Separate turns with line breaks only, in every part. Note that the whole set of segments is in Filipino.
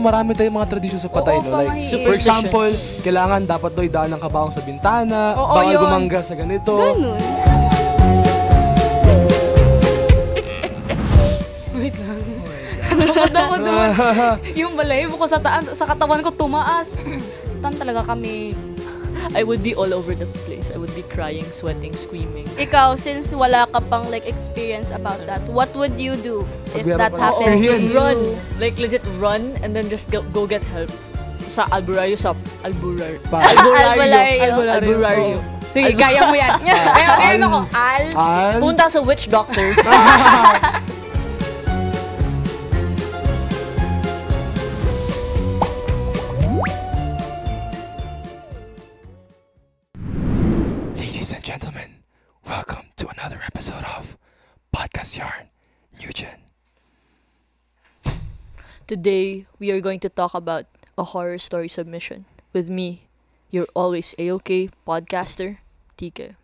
marami tayong mga tradisyon sa Patay. Oo, no? Like, for example, kailangan dapat daw idaan ng kabawang sa bintana, Oo, bawal yun. gumangga sa ganito. Ganun.
Wait lang. Bukod ako doon. Yung balay, buko sa taan, sa katawan ko tumaas. Tan talaga kami
I would be all over the place. I would be crying, sweating, screaming.
Ikaw, since wala
ka pang like experience about that, what would you do if that happened Run! Like legit run and then just go, go get help sa alburayo sa Alburar Alburario Alburario Alburario Sige, kaya mo yan. Ayaw, kaya mo ko. Al. Punta sa witch doctor.
this yarn, Nugent.
Today, we are going to talk about a horror story submission with me, your always AOK podcaster, Tika.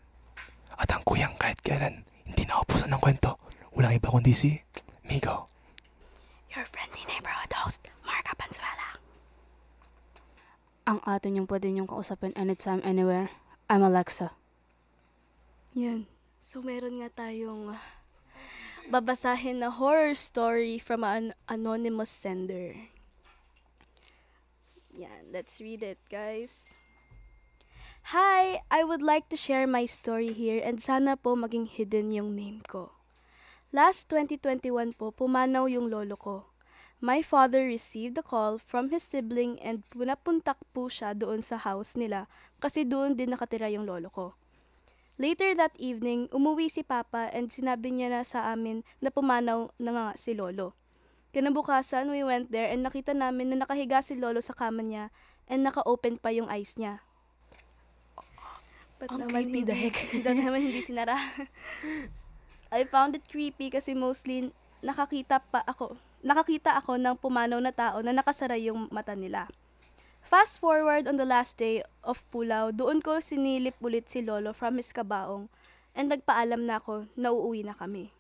At ang kuyang kahit kailan, hindi naupusan ng kwento. Walang iba kundi si Migo. Your friendly neighborhood host, Marka Panswala.
Ang atin yung pwede niyong kausapin anytime, anywhere. I'm Alexa.
Yan. So, meron nga tayong uh, babasahin na horror story from an anonymous sender. Yeah, let's read it, guys. Hi! I would like to share my story here and sana po maging hidden yung name ko. Last 2021 po, pumanaw yung lolo ko. My father received a call from his sibling and punapuntak po siya doon sa house nila kasi doon din nakatira yung lolo ko. Later that evening, umuwi si Papa and sinabi niya na sa amin na pumanaw na nga si Lolo. Kinabukasan, we went there and nakita namin na nakahiga si Lolo sa kama niya and naka-open pa yung eyes niya. But Ang naman, creepy the heck. But naman hindi sinara. I found it creepy kasi mostly nakakita pa ako, nakakita ako ng pumanaw na tao na nakasara yung mata nila. Fast forward on the last day of Pulau, doon ko sinilip ulit si Lolo from his kabaong and nagpaalam na ako na uuwi na kami.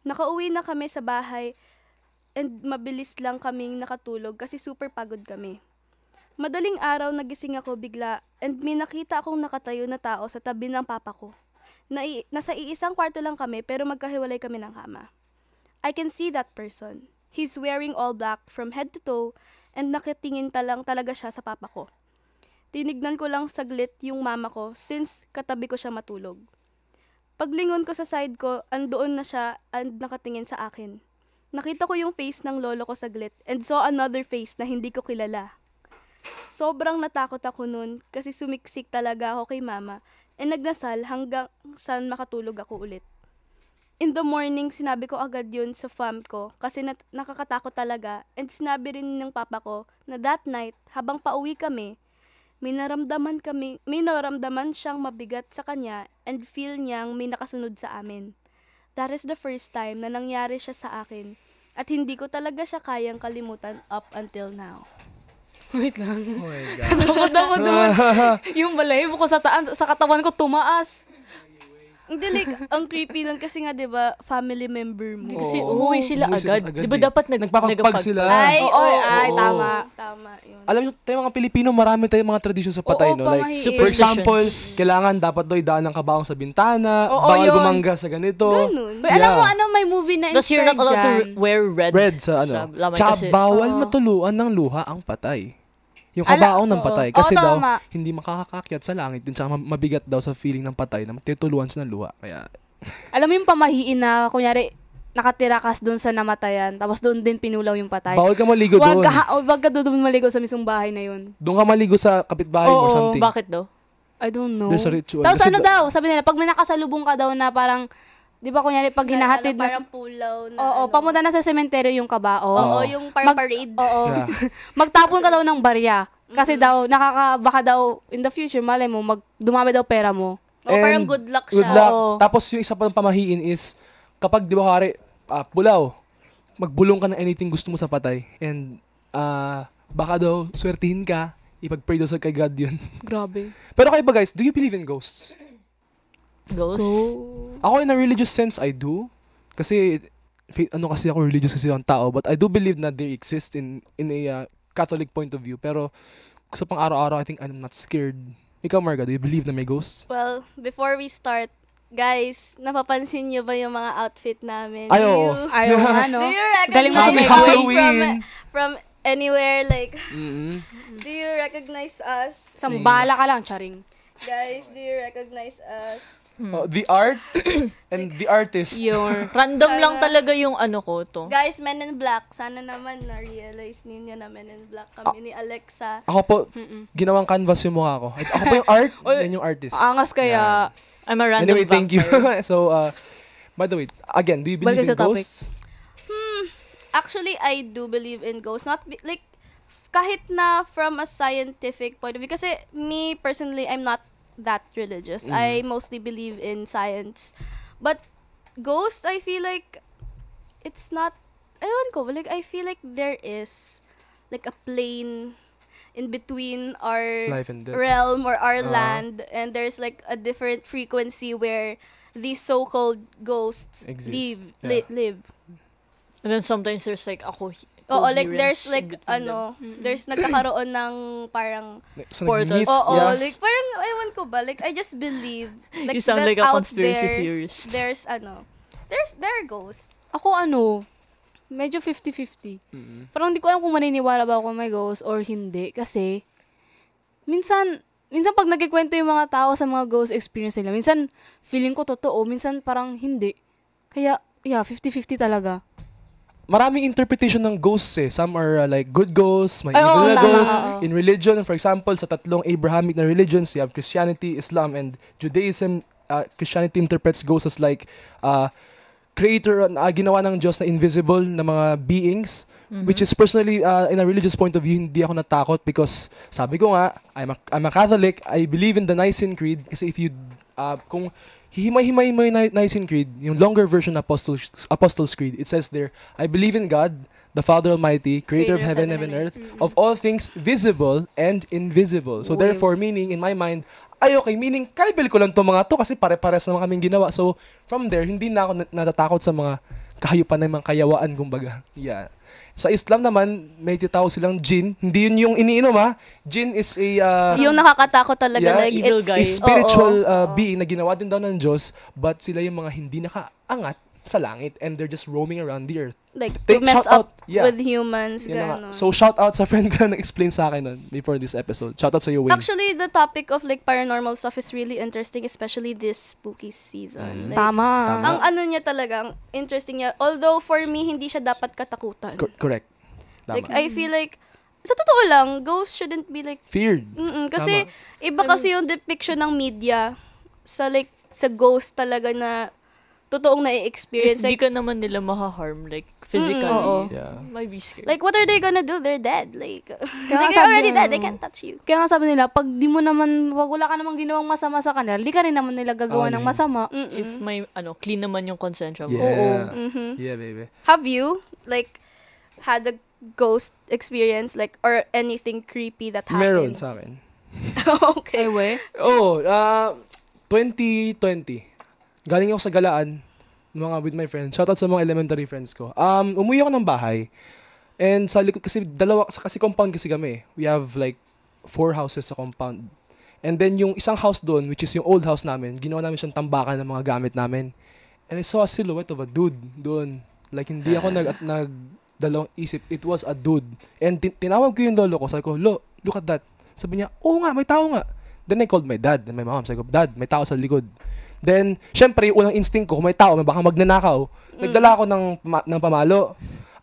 Nakauwi na kami sa bahay and mabilis lang kaming nakatulog kasi super pagod kami. Madaling araw nagising ako bigla and may nakita akong nakatayo na tao sa tabi ng papa ko. Na nasa iisang kwarto lang kami pero magkahiwalay kami ng kama. I can see that person. He's wearing all black from head to toe and nakitingin talang talaga siya sa papa ko. Tinignan ko lang saglit yung mama ko since katabi ko siya matulog. Paglingon ko sa side ko, andoon na siya and nakatingin sa akin. Nakita ko yung face ng lolo ko saglit and saw another face na hindi ko kilala. Sobrang natakot ako nun kasi sumiksik talaga ako kay mama and nagnasal hanggang saan makatulog ako ulit in the morning, sinabi ko agad yun sa fam ko kasi nat- nakakatakot talaga. And sinabi rin ng papa ko na that night, habang pauwi kami, may naramdaman kami, may naramdaman siyang mabigat sa kanya and feel niyang may nakasunod sa amin. That is the first time na nangyari siya sa akin at hindi ko talaga siya kayang kalimutan up until now.
Wait lang. Oh my God. Takot ako doon. yung balay mo ko sa taan, sa katawan ko tumaas.
Hindi, like, ang creepy nun kasi nga, di ba, family member mo. Hindi kasi Oo. umuwi sila Umuwi agad.
agad Di ba eh. dapat nag Nagpapagpag sila. Ay, oo, oo, ay, oo. tama. Tama, yun. Alam niyo, tayo mga Pilipino, marami tayong mga tradisyon sa patay, Oo, no? Like, pamahiin. for example, kailangan dapat doy idaan ng kabaong sa bintana, Oo, bawal yun. gumangga sa ganito. Ganun. Uy, alam mo, ano
may movie na Tapos you're inspired not allowed to
wear red. Red sa ano. laman Tsaka kasi. bawal matuluan ng luha ang patay. Yung kabaong Ala, ng patay. Kasi oo, daw, hindi makakakakyat sa langit. Dun sa mabigat daw sa feeling ng patay na matituluan siya ng luha. Kaya...
Alam mo yung pamahiin na, kunyari, nakatira ka doon sa namatayan, tapos doon din pinulaw yung patay. Bawal ka maligo doon. Ka, wag ka doon maligo sa mismong bahay na yun.
Doon ka maligo sa kapitbahay oo, or something. Oo,
bakit daw? I don't know. There's a ritual. Tapos Kasi ano daw, sabi nila, pag may nakasalubong ka daw na parang Di ba kunyari pag hinahatid ano, na parang pulaw na Oo, ano. pamunta na sa cemetery yung kabao. Oo, oh. Oo. yung parang parade. Oo. Magtapon ka daw ng barya kasi mm. daw nakaka baka daw in the future malay mo mag dumami daw pera mo. O oh, And parang good luck siya. Good luck. Oo.
Tapos yung isa pa pang pamahiin is kapag di ba kare ah, pulaw, magbulong ka ng anything gusto mo sa patay. And ah, baka daw swertihin ka, ipag-pray daw sa kay God yun. Grabe. Pero kayo ba guys, do you believe in ghosts? Goes. Go. Ako in a religious sense, I do. Kasi, ano kasi ako religious kasi ang tao. But I do believe na they exist in, in a uh, Catholic point of view. Pero, sa pang araw-araw, I think I'm not scared. Ikaw, Marga, do you believe na may ghosts?
Well, before we start, Guys, napapansin niyo ba yung mga outfit namin? Ay, oo. Ayaw nga, no? Do you recognize Galing from, from anywhere? Like, mm-hmm. do you recognize us? Sambala ka lang, charing. Guys, do you recognize us?
Mm. Oh, the art and
the
artist. Your random sana, lang talaga yung ano ko to.
Guys, Men in Black, sana naman na-realize ninyo na Men in Black kami ah, ni Alexa. Ako po, Mm-mm.
ginawang canvas yung mukha ko. Ako po yung art, yan yung artist. Angas
kaya, yeah. I'm a
random
Anyway, thank you. so, uh, by the way, again, do you believe Balik in ghosts?
Hmm, actually, I do believe
in ghosts. Not, like, kahit na from a scientific point of view. Kasi, me, personally, I'm not that religious. Mm. I mm-hmm. mostly believe in science. But ghosts, I feel like it's not don't ko, like I feel like there is like a plane in between our realm or our uh. land and there's like a different frequency where these so-called ghosts Exist. live yeah. li- live.
And then sometimes there's like ako Oo, like there's like ano,
them. there's nagkakaroon ng parang so, portal. Like, Oo, yes. like parang ewan ko ba, like I just believe like you sound that like a out conspiracy there, theorist. There's
ano, there's there ghosts. Ako ano, medyo 50-50. Mm-hmm. Parang hindi ko alam kung maniniwala ba ako may ghost or hindi kasi minsan minsan pag nagkikwento yung mga tao sa mga ghost experience nila, minsan feeling ko totoo, minsan parang hindi. Kaya, yeah, 50-50 talaga
maraming interpretation ng ghosts eh. Some are uh, like good ghosts, may evil na ghosts. Oo. In religion, for example, sa tatlong Abrahamic na religions, you have Christianity, Islam, and Judaism. Uh, Christianity interprets ghosts as like uh, creator, uh, ginawa ng Diyos na invisible na mga beings. Mm-hmm. Which is personally, uh, in a religious point of view, hindi ako natakot because sabi ko nga, I'm a, I'm a Catholic, I believe in the Nicene Creed. Kasi if you, uh, kung hihimay-himay mo yung Nicene Creed, yung longer version ng Apostles, Apostles' Creed. It says there, I believe in God, the Father Almighty, creator, creator of heaven, heaven and earth, earth mm-hmm. of all things visible and invisible. So Waves. therefore, meaning, in my mind, ay okay, meaning, kalibel ko lang itong mga to kasi pare-pares naman kaming ginawa. So, from there, hindi na ako natatakot sa mga kahayupan ng mga kayawaan, kumbaga. Yeah. Sa Islam naman, may titawag silang jinn. Hindi yun yung iniinom ha. Jinn is a... Uh, yung
nakakatakot talaga. Yeah, like, evil guy. It's a spiritual oh, oh,
uh, being na ginawa din daw ng Diyos, but sila yung mga hindi nakaangat sa langit and they're just roaming around the earth. Like, Take, mess up out. Yeah. with
humans, Yan gano'n. So,
shout out sa friend ko na explain sa akin nun before this episode. Shout out sa you, Wayne. Actually,
the topic of like paranormal stuff is really interesting, especially this spooky season.
Mm. Like, Tama. Ang
ano niya talaga, ang interesting niya. Although, for me, hindi siya dapat katakutan. Co-
correct. Tama. Like, I feel
like, sa totoo lang, ghosts shouldn't be like... Feared. Mm-mm, kasi, Tama. iba kasi yung depiction ng media sa like, sa ghost talaga na totoong na-experience. If like, di ka
naman nila maha-harm, like, physically, mm, Yeah.
might be scary. Like, what are
they
gonna do? They're dead. Like, Kaya they're already dead. They mm. can't touch you. Kaya nga sabi nila, pag di mo naman, wag wala ka namang ginawang masama sa kanila, di ka rin naman nila gagawa oh, ng masama. Mm-mm. If
may, ano, clean naman yung konsensya mo. Yeah. Oo.
Mm-hmm. Yeah, baby.
Have you, like, had a
ghost experience, like, or anything creepy that happened?
Meron sa akin.
okay. Ay,
anyway. Oh, uh, ah, 2020 galing ako sa Galaan, mga with my friends. Shoutout sa mga elementary friends ko. Um, umuwi ako ng bahay. And sa likod, kasi dalawa, kasi compound kasi kami. We have like four houses sa compound. And then yung isang house doon, which is yung old house namin, ginawa namin siyang tambakan ng mga gamit namin. And I saw a silhouette of a dude doon. Like hindi ako nag, at nag dalawang isip. It was a dude. And tin- tinawag ko yung lolo ko. Sabi ko, lo, look at that. Sabi niya, oo nga, may tao nga. Then I called my dad and my mom. Sabi ko, dad, may tao sa likod. Then, syempre, yung unang instinct ko, kung may tao, may baka magnanakaw, mm. nagdala ako ng, pama- ng pamalo.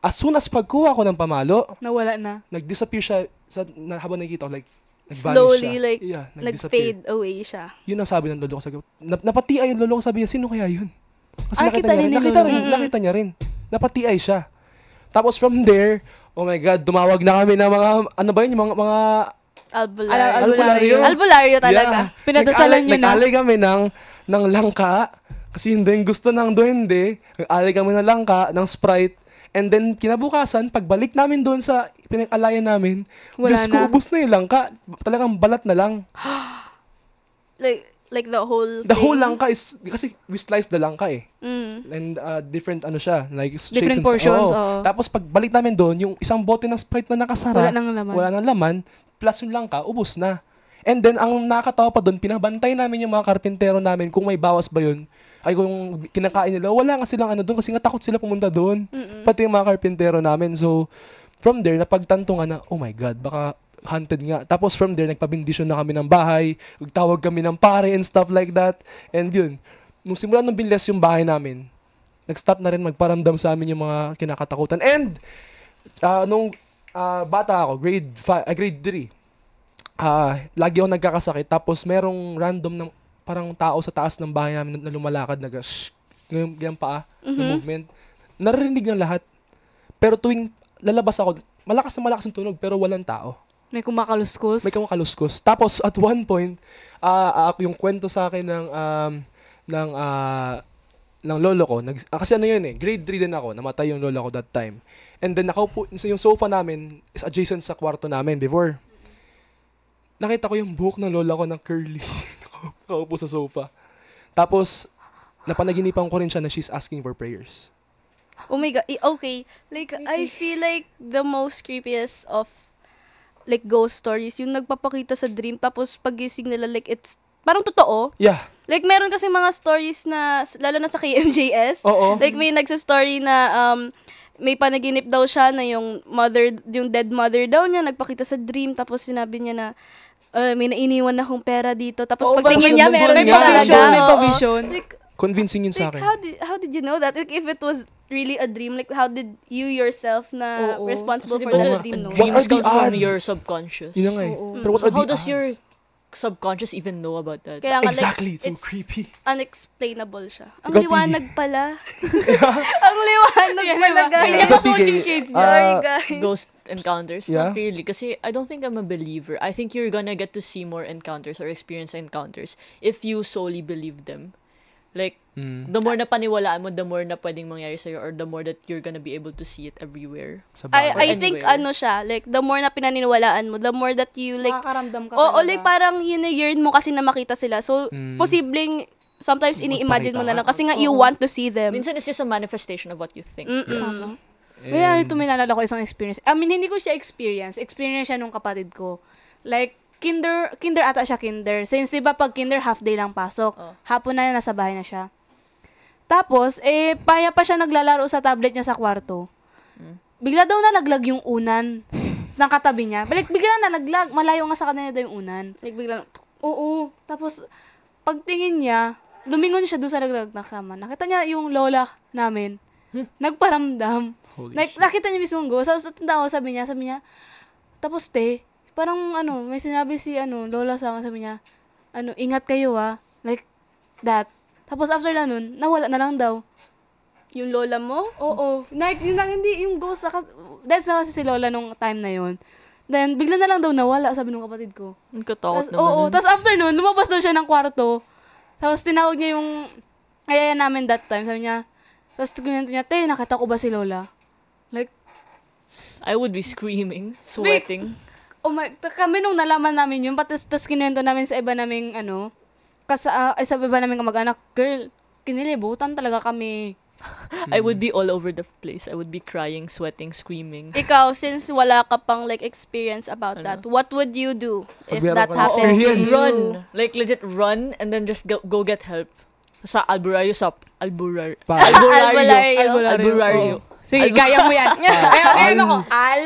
As soon as pagkuha ko ng pamalo,
nawala na.
Nag-disappear siya sa, na, habang nakikita ko, like, Slowly, siya. like, yeah, nag-fade
away siya.
Yun ang sabi ng lolo ko. Sabi, nap- napatiay ang lolo ko. Sabi niya, sino kaya yun? Kasi ah, nakita, niya rin. Nakita, rin, mm-hmm. nakita niya rin. Napatiay siya. Tapos from there, oh my God, dumawag na kami ng mga, ano ba yun, yung mga, mga
Albulario. Albulario. albularyo.
talaga. Yeah. Pinadasalan nyo na. Nag-alay kami ng ng langka. Kasi hindi din gusto ng duwende. Nag-alay kami ng langka, ng Sprite. And then, kinabukasan, pagbalik namin doon sa pinag-alayan namin, Wala Diyos na. ko, ubus na yung langka. Talagang balat na lang.
like, like the whole The whole langka
is, kasi we sliced the langka eh. Mm. And uh, different ano siya, like Different shapes and- portions, oo. Tapos pagbalik namin doon, yung isang bote ng Sprite na nakasara, Wala nang laman. wala nang laman, plus yung langka, ubus na. And then, ang nakatawa pa doon, pinabantay namin yung mga karpintero namin kung may bawas ba yun. Ay, kung kinakain nila, wala nga silang ano doon kasi nga takot sila pumunta doon. Mm-mm. Pati yung mga karpintero namin. So, from there, napagtantungan na, oh my God, baka hunted nga. Tapos from there, nagpabindisyon na kami ng bahay, nagtawag kami ng pare and stuff like that. And yun, nung simula nung binless yung bahay namin, nag-stop na rin magparamdam sa amin yung mga kinakatakutan. And, uh, nung uh, bata ako, grade, fi- uh, ah, grade 3, uh, lagi ako nagkakasakit. Tapos merong random ng parang tao sa taas ng bahay namin na lumalakad, nag shh, ganyan, ganyan paa, ah, mm-hmm. movement. Naririnig ng lahat. Pero tuwing lalabas ako, malakas na malakas ang tunog, pero walang tao. May kumakaluskus? May kumakaluskus. Tapos at one point, uh, uh, yung kwento sa akin ng, um, ng, uh, ng lolo ko, nag, ah, kasi ano yun eh, grade 3 din ako, namatay yung lolo ko that time. And then nakaupo, so yung sofa namin is adjacent sa kwarto namin before nakita ko yung buhok ng lola ko ng curly. Nakaupo sa sofa. Tapos, napanaginipan ko rin siya na she's asking for prayers.
Oh my God. Okay. Like, I feel like the most creepiest of like ghost stories, yung nagpapakita sa dream, tapos pagising nila, like, it's parang totoo. Yeah. Like, meron kasi mga stories na, lalo na sa KMJS. Oo. Like, may nagsa-story na, um, may panaginip daw siya na yung mother, yung dead mother daw niya, nagpakita sa dream, tapos sinabi niya na, uh, oh, may nainiwan na akong pera dito. Tapos Oo, pagtingin niya, meron may provision. May provision.
Like, Convincing yun sa akin. How did,
how did you know that? Like, if it was really a dream, like, how did you yourself na Oo. responsible Kasi for that dream? No? What are the odds?
from your subconscious. Yun nga eh. Pero what are the how does your subconscious even know about that? Kaya nga, exactly. Like, it's,
it's so creepy. Unexplainable siya. Ang Ikaw, liwanag pala. Ang liwanag
yeah, talaga. Kaya nga yung shades niya. Uh, Ghost encounters? Yeah. Not really. Kasi I don't think I'm a believer. I think you're gonna get to see more encounters or experience encounters if you solely believe them. Like, mm. the more na paniwalaan mo, the more na pwedeng mangyari sa'yo or the more that you're gonna be able to see it everywhere. I, I think, ano
siya, like, the more na pinaniniwalaan mo, the more that you, like, Makakaramdam ka Oo, oh, like, parang yun-yearn mo kasi na makita sila. So, mm. posibleng, sometimes ini-imagine mo na lang kasi nga, oh. you want to see
them. Minsan, it's just a manifestation of what you think. Mm-mm. Yes. Kaya ito may nalala ko isang experience. I mean, hindi ko siya experience. Experience siya nung kapatid ko. Like, kinder, kinder ata siya kinder. Since diba pag kinder, half day lang pasok. Oh. Hapon na nasa bahay na siya. Tapos, eh, paya pa siya naglalaro sa tablet niya sa kwarto. Hmm. Bigla daw nalaglag yung unan ng katabi niya. Balik, bigla nalaglag. Malayo nga sa kanila daw yung unan. Like, bigla, oo. Tapos, pagtingin niya, lumingon siya doon sa laglag na kama. Nakita niya yung lola namin. Hmm. nagparamdam. Holy like, nakita niya mismo go. Sa tanda ko, sabi niya, sabi niya, tapos te, parang ano, may sinabi si ano, lola sa akin, sabi niya, ano, ingat kayo ah, like that. Tapos after na nun, nawala na lang daw. Yung lola mo? Oo. Like, yun lang, hindi, yung ghost, saka, dahil sa kasi si lola nung time na yon Then, bigla na lang daw nawala, sabi nung kapatid ko. Ang katakot naman. Oo. Tapos after nun, lumabas daw siya ng kwarto. Tapos tinawag niya yung ayaya namin that time. Sabi niya, tapos ginanto niya, te, nakita ko ba si Lola? Like,
I would be screaming, sweating. Big,
Oh my, kami nung nalaman namin yun, patas tas kinuwento namin sa iba naming ano, kasa, uh, sa iba naming kamag-anak, girl, kinilibutan talaga kami.
I would hmm. be all over the place. I would be crying, sweating, screaming.
Ikaw, since
wala ka pang like experience about ano? that, what would you do if that happened to Run.
Like legit run and then just go, go get help sa Alburario sa Alburar Alburario Alburario Alburario oh. Sige, kaya mo yan. Ayaw, okay, mo ko. Al.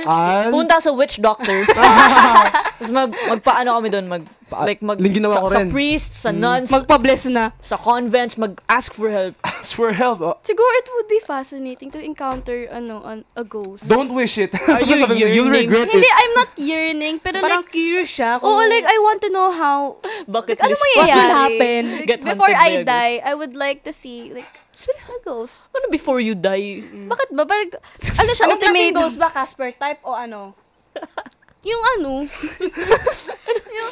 Punta sa witch doctor. Tapos mag, magpaano kami doon, mag like mag sa, sa priests, sa mm. nuns, mm. magpa-bless na sa convents, mag-ask for help. Ask for help. Oh.
Siguro it would be fascinating to encounter ano an, a ghost.
Don't wish it. Are you yearning? You'll regret it. Hindi,
I'm not yearning, pero Parang like curious siya. Kung... Oo, like I want to know how
Bakit like, ano What will happen? Like, before I die,
I would like to see like sila ka
ghost. Ano before you die? Mm. Bakit ba? Balik, ano siya, ultimate ghost
ba? Casper type o ano? yung ano, yung, yung,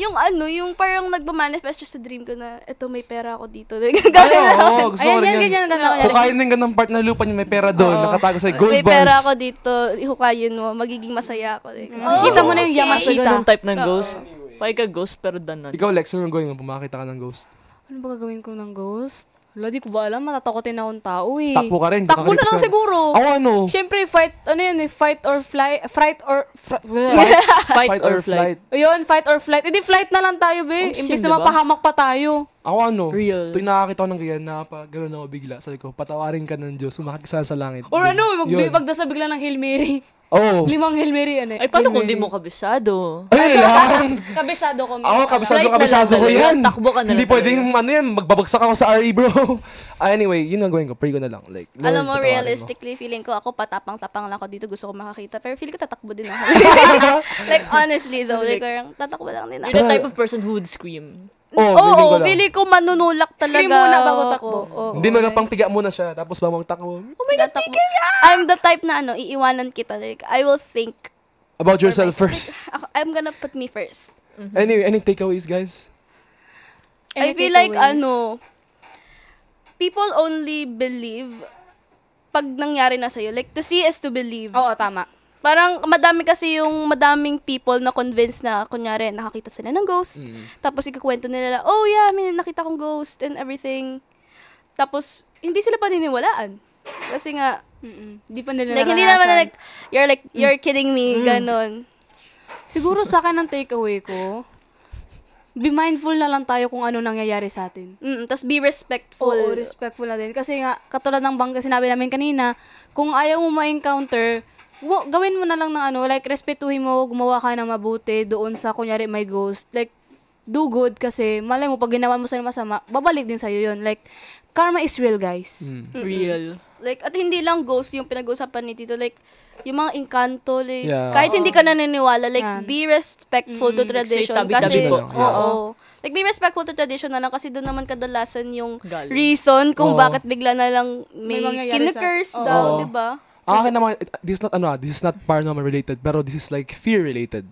yung ano, yung parang nagmamanifest siya sa dream ko na, eto, may pera ako dito. Gagawin na
Oh, Ayan, yan, ganyan ang Hukayin ng ganang part na lupa niya, may pera doon, oh, nakatago sa gold may bars. May pera ako
dito, hukayin mo,
magiging masaya ako. Like, oh, mm.
Kita mo na yung okay. Yamashita. ganun type ng ghost.
Anyway. Paika ghost, pero danon.
Ikaw, Lex, ano yung gawin mo? Pumakita ka ng ghost.
Ano ba gagawin ko ng ghost? Wala, di ko ba alam. Matatakotin na akong tao eh. Takbo ka rin. Takbo na lang siguro. Ako ano? Siyempre, fight, ano yun eh, fight or flight, fright or, fr- fight, fight,
fight or, or flight.
flight. Ayun, fight or flight. Eh di flight na lang tayo, be. Oh, Imbis na diba? mapahamak pa tayo.
Ako ano, Real. tuwing nakakita ko ng Rian, napag, ganun ako bigla. Sabi ko, patawarin ka ng Diyos, sumakit ka sa langit. Or ano, mag, Yun.
bigla ng Hail Mary.
Oo. Oh. Limang
Hail Mary yan eh. Ay, paano Hail kung di mo
kabisado? Ay, lang.
kabisado ko. Ako, kabisado, Right kabisado ko yan.
Takbo ka na Hindi talaga. pwedeng, ano yan, magbabagsak ako sa RE, bro. anyway, yun ang gawin ko. Pray ko na lang. Like, Alam mo, patawarin
realistically, feeling ko ako patapang-tapang lang ako dito. Gusto ko makakita. Pero feeling ko tatakbo din ako. like, honestly though, like, parang tatakbo lang din
You're ako. the type of person who would scream. Oo, oh, feeling ko feeling
ko manunulak talaga. Scream muna bago takbo. Oo,
oo,
Hindi, magpangpiga muna siya, tapos bamang takbo. Oh
my God, tigil ka! I'm the type na ano, iiwanan kita. Like, I will think.
About yourself first.
Ako, I'm gonna put me first.
Mm-hmm. Anyway, any takeaways, guys? Any I feel takeaways? like, ano,
people only believe pag nangyari na sa'yo. Like, to see is to believe. Oo, tama. Parang madami kasi yung madaming people na convinced na kunyari nakakita sila ng ghost. Mm. Tapos ikukwento nila, "Oh yeah, may nakita kong ghost and everything." Tapos hindi sila paniniwalaan. Kasi nga,
hindi pa nila Like, hindi naman na
like, you're like, mm. you're
kidding me, Mm. ganon. Siguro sa akin ang takeaway ko, be mindful na lang tayo kung ano nangyayari sa atin. Mm, tapos be respectful. Oo, respectful na din. Kasi nga, katulad ng bangga sinabi namin kanina, kung ayaw mo ma-encounter, wo, gawin mo na lang ng ano, like, respetuhin mo, gumawa ka na mabuti doon sa, kunyari, may ghost. Like, do good kasi malay mo pag ginawa mo sa masama, babalik din sa'yo yun. Like, karma is real, guys. Mm. Real.
Like, at hindi lang ghost yung pinag-uusapan ni Tito. Like, yung mga inkanto, like, yeah. kahit hindi ka naniniwala, like, Yan. be respectful mm. to tradition. Like, kasi, oo. Yeah. Oh, Like, be respectful to tradition na lang kasi doon naman kadalasan yung Galing. reason kung oh. bakit bigla na lang may, may kinukurs daw, oh. di ba?
Akin ah, naman, this is not, ano, ah, this is not paranormal related, pero this is like fear related.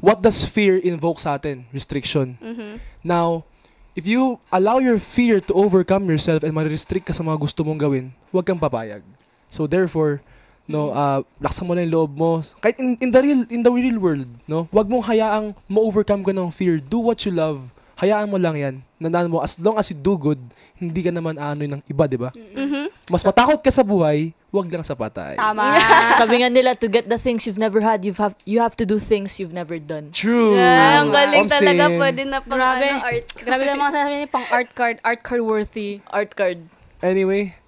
What does fear invoke sa atin? Restriction. Mm-hmm. Now, if you allow your fear to overcome yourself and ma-restrict ka sa mga gusto mong gawin, huwag kang papayag. So therefore, no, uh, mo lang yung loob mo. Kahit in, in the real in the real world, no, huwag mong hayaang ma-overcome ka ng fear. Do what you love. Hayaan mo lang 'yan. Nandaan mo as long as you do good, hindi ka naman aanoy ng iba, 'di ba?
Mm-hmm.
Mas matakot ka sa buhay wag lang sa patay.
Tama. Sabi nga nila, to get the things you've never had, you have you have to do things you've never done.
True. Yeah, ang galing Omsin. talaga pwede
na pang Grabe. Ano, art card. Grabe lang mga sasabi niya, pang art card, art card worthy. Art card.
Anyway,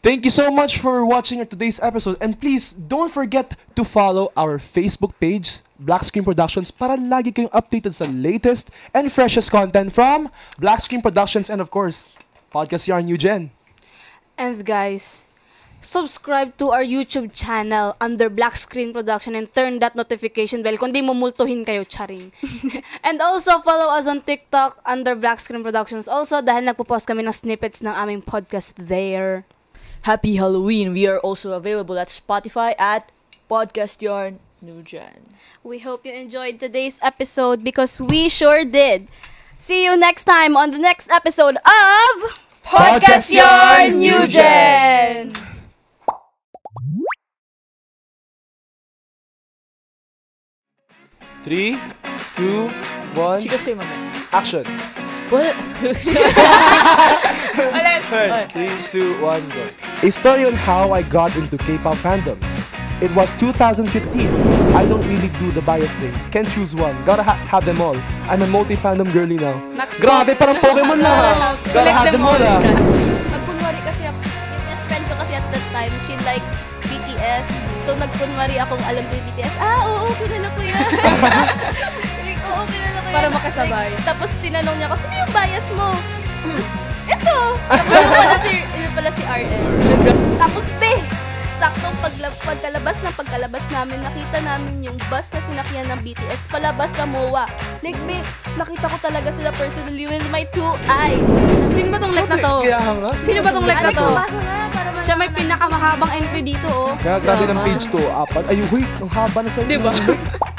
Thank you so much for watching our today's episode and please don't forget to follow our Facebook page Black Screen Productions para lagi kayong updated sa latest and freshest content from Black Screen Productions and of course, Podcast Yarn Eugen.
And guys, subscribe to our YouTube channel under Black Screen Production and turn that notification bell kundi multuhin kayo, charing. and also follow us on TikTok under Black Screen Productions also dahil nagpo-post kami ng snippets ng aming podcast there. Happy Halloween! We are also available at Spotify at Podcast Yarn
New Gen. We hope you enjoyed today's episode because we sure did.
See you next time on the next episode of Podcast Yarn New Gen!
Three, two, one. Chica say mo Action. What? Ulit. Three, two, one, go. A story on how I got into K-pop fandoms. It was 2015. I don't really do the bias thing. Can't choose one. Gotta ha have them all. I'm a multi-fandom girly now. Max Grabe, parang Pokemon lang ha. Gotta have them all ha. Ah.
Nagkunwari kasi ako, yung best friend ko kasi at that time, she likes BTS, So, nagkunwari akong alam ko yung BTS. Ah, oo, kilala ko yan. like, oo, kilala ko yan. Para makasabay. Like, tapos tinanong niya ako, sino yung bias mo? Ito! Tapos yun pala si, yun pala si RM. Tapos, be! Saktong paglab pagkalabas ng pagkalabas namin, nakita namin yung bus na sinakyan ng BTS palabas sa MOA. Like, may nakita ko talaga sila
personally with my two eyes. Sino ba tong leg na to? Sino ba tong leg na to? Alex, siya may pinakamahabang entry dito, oh. Kaya grabe ng
page to, apat. Ay, wait, ang haba na sa'yo. Diba?